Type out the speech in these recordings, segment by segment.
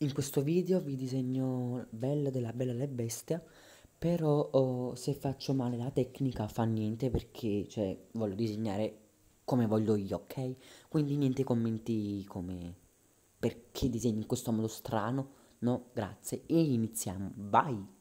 In questo video vi disegno Bella della Bella e la Bestia, però oh, se faccio male la tecnica fa niente perché cioè, voglio disegnare come voglio io, ok? Quindi niente commenti come perché disegni in questo modo strano, no? Grazie e iniziamo, bye!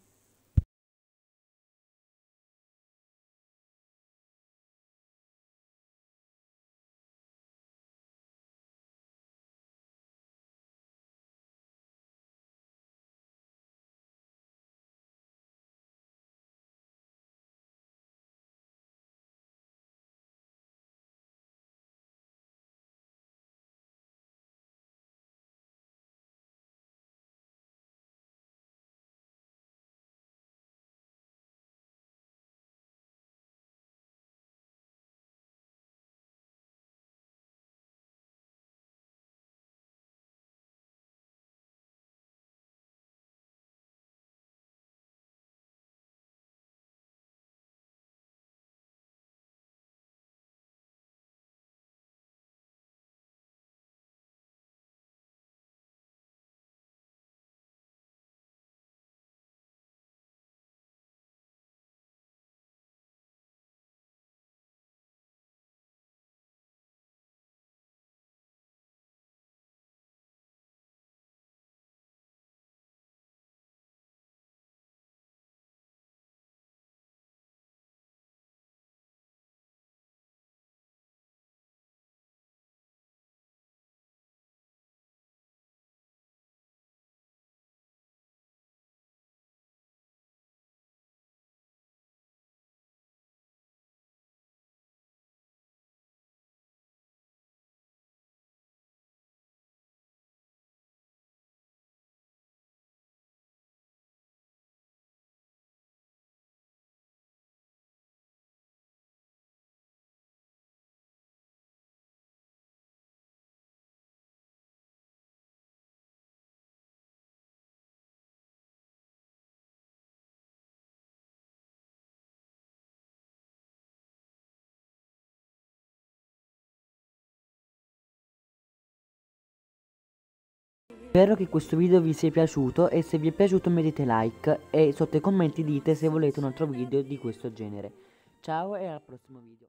Spero che questo video vi sia piaciuto e se vi è piaciuto mettete like e sotto i commenti dite se volete un altro video di questo genere. Ciao e al prossimo video.